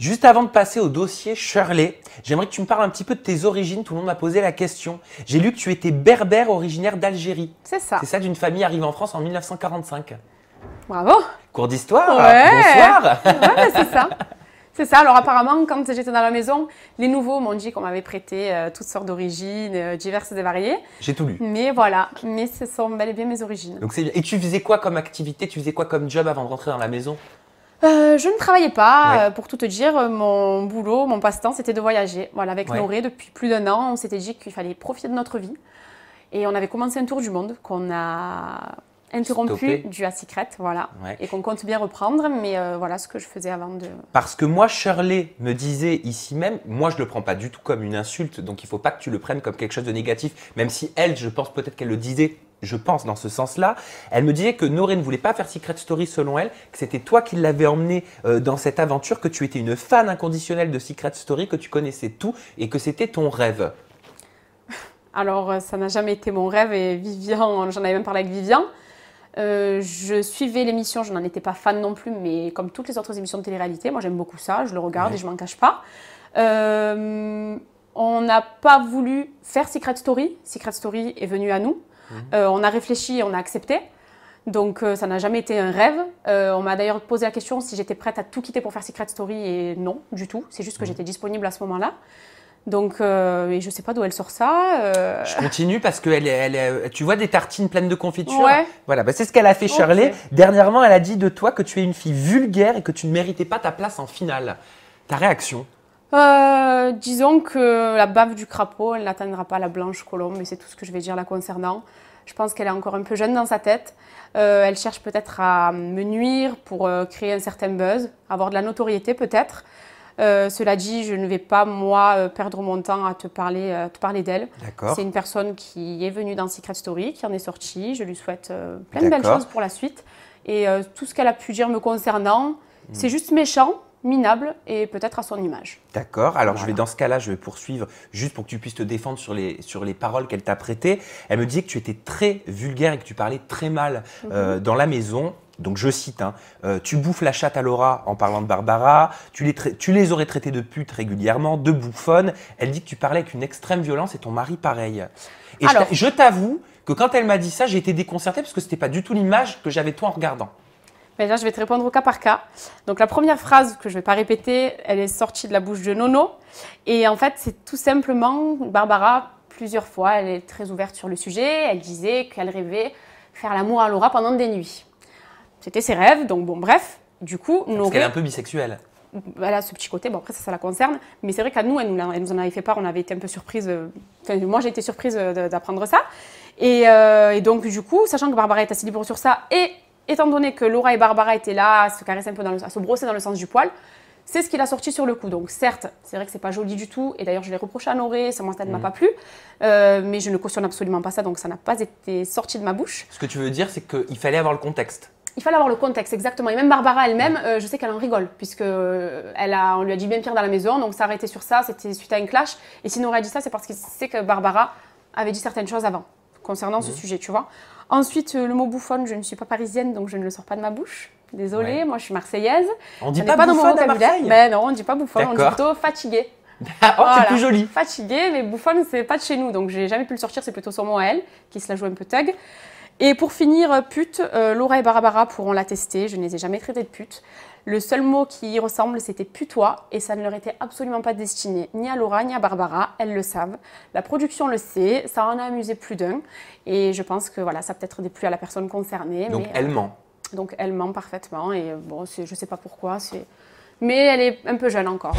Juste avant de passer au dossier Shirley, j'aimerais que tu me parles un petit peu de tes origines. Tout le monde m'a posé la question. J'ai lu que tu étais berbère originaire d'Algérie. C'est ça. C'est ça d'une famille arrivée en France en 1945. Bravo. Cours d'histoire. Bonsoir. Ouais, c'est ça. C'est ça. Alors apparemment, quand j'étais dans la maison, les nouveaux m'ont dit qu'on m'avait prêté euh, toutes sortes d'origines, euh, diverses et variées. J'ai tout lu. Mais voilà, mais ce sont bel et bien mes origines. et tu faisais quoi comme activité Tu faisais quoi comme job avant de rentrer dans la maison euh, je ne travaillais pas, euh, pour tout te dire. Euh, mon boulot, mon passe-temps, c'était de voyager. Voilà, avec Noré, depuis plus d'un an, on s'était dit qu'il fallait profiter de notre vie. Et on avait commencé un tour du monde qu'on a interrompu du à Secret, voilà, et qu'on compte bien reprendre, mais voilà ce que je faisais avant de. Parce que moi, Shirley me disait ici même, moi je le prends pas du tout comme une insulte, donc il faut pas que tu le prennes comme quelque chose de négatif, même si elle, je pense peut-être qu'elle le disait je pense, dans ce sens-là. Elle me disait que Noré ne voulait pas faire Secret Story selon elle, que c'était toi qui l'avais emmenée euh, dans cette aventure, que tu étais une fan inconditionnelle de Secret Story, que tu connaissais tout et que c'était ton rêve. Alors, euh, ça n'a jamais été mon rêve et Vivian, j'en avais même parlé avec Vivian. Euh, je suivais l'émission, je n'en étais pas fan non plus, mais comme toutes les autres émissions de télé-réalité, moi j'aime beaucoup ça, je le regarde et je m'en cache pas. on n'a pas voulu faire Secret Story. Secret Story est venu à nous. Euh, on a réfléchi, on a accepté. Donc euh, ça n'a jamais été un rêve. Euh, on m'a d'ailleurs posé la question si j'étais prête à tout quitter pour faire Secret Story et non, du tout. C'est juste que mm. j'étais disponible à ce moment-là. Donc je et je sais pas d'où elle sort ça. Je continue parce que tu vois des tartines pleines de confiture. Voilà, bah, c'est ce qu'elle a fait Shirley. Dernièrement, elle a dit de toi que tu es une fille vulgaire et que tu ne méritais pas ta place en finale. Ta réaction euh, disons que la bave du crapaud, elle n'atteindra pas la blanche colombe, mais c'est tout ce que je vais dire la concernant. Je pense qu'elle est encore un peu jeune dans sa tête. Euh, elle cherche peut-être à me nuire pour euh, créer un certain buzz, avoir de la notoriété peut-être. cela dit, je ne vais pas, moi, perdre mon temps à te parler, te parler d'elle. C'est une personne qui est venue dans Secret Story, qui en est sortie. Je lui souhaite plein de belles choses pour la suite. Et tout ce qu'elle a pu dire me concernant, c'est hmm. juste méchant, minable et peut-être à son image. D'accord. Alors je vais dans ce cas-là, je vais poursuivre juste pour que tu puisses te défendre sur les, sur les paroles qu'elle t'a prêtées. Elle me disait que tu étais très vulgaire et que tu parlais très mal euh, mhm. dans la maison. Donc je cite, hein, euh, tu bouffes la chatte à Laura en parlant de Barbara, tu les, tu les aurais traitées de putes régulièrement, de bouffonne. Elle dit que tu parlais avec une extrême violence et ton mari pareil. Et je t'avoue que quand elle m'a dit ça, j'ai été déconcertée parce que ce n'était pas du tout l'image que j'avais toi en regardant. Mais je vais te répondre au cas par cas. Donc, la première phrase que je ne vais pas répéter, elle est sortie de la bouche de Nono. Et en fait, c'est tout simplement Barbara, plusieurs fois, elle est très ouverte sur le sujet. Elle disait qu'elle rêvait faire l'amour à Laura pendant des nuits. C'était ses rêves, donc bon, bref. Du coup, Parce qu'elle est un peu bisexuelle. Voilà, ce petit côté, bon après ça, ça la concerne, mais c'est vrai qu'à nous, elle nous, en avait fait part, on avait été un peu surprise, euh, moi j'ai été surprise euh, d'apprendre ça. Et, euh, et donc du coup, sachant que Barbara est assez libre sur ça et étant donné que Laura et Barbara étaient là se caresser un peu, dans le, se brosser dans le sens du poil, c'est ce qu'il a sorti sur le coup. Donc certes, c'est vrai que c'est pas joli du tout, et d'ailleurs je l'ai reproché à Noré, ça ne m'a mm. pas plu, euh, mais je ne cautionne absolument pas ça, donc ça n'a pas été sorti de ma bouche. Ce que tu veux dire, c'est qu'il fallait avoir le contexte. Il fallait avoir le contexte, exactement. Et même Barbara elle-même, mm. euh, je sais qu'elle en rigole, puisque euh, elle a, on lui a dit bien pire dans la maison, donc ça sur ça, c'était suite à un clash. Et si Noré a dit ça, c'est parce qu'il sait que Barbara avait dit certaines choses avant concernant ce mm. sujet, tu vois. Ensuite, euh, le mot bouffonne, je ne suis pas parisienne, donc je ne le sors pas de ma bouche. Désolée, moi je suis marseillaise. On dit pas, Mais ben non, on dit pas bouffonne, on dit plutôt fatiguée. Ah, oh, c'est plus joli. Fatiguée, mais bouffonne, c'est pas de chez nous, donc j'ai jamais pu le sortir, c'est plutôt sur moi elle, qui se la joue un peu tag. Et pour finir, pute, euh, Laura et Barbara pourront la tester, je ne les ai jamais traitées de pute. Le seul mot qui y ressemble, c'était putois, et ça ne leur était absolument pas destiné, ni à Laura, ni à Barbara, elles le savent. La production le sait, ça en a amusé plus d'un, et je pense que voilà, ça peut-être déplu à la personne concernée. Donc mais, elle euh, ment. donc elle ment parfaitement, et bon, je ne sais pas pourquoi, mais elle est un peu jeune encore.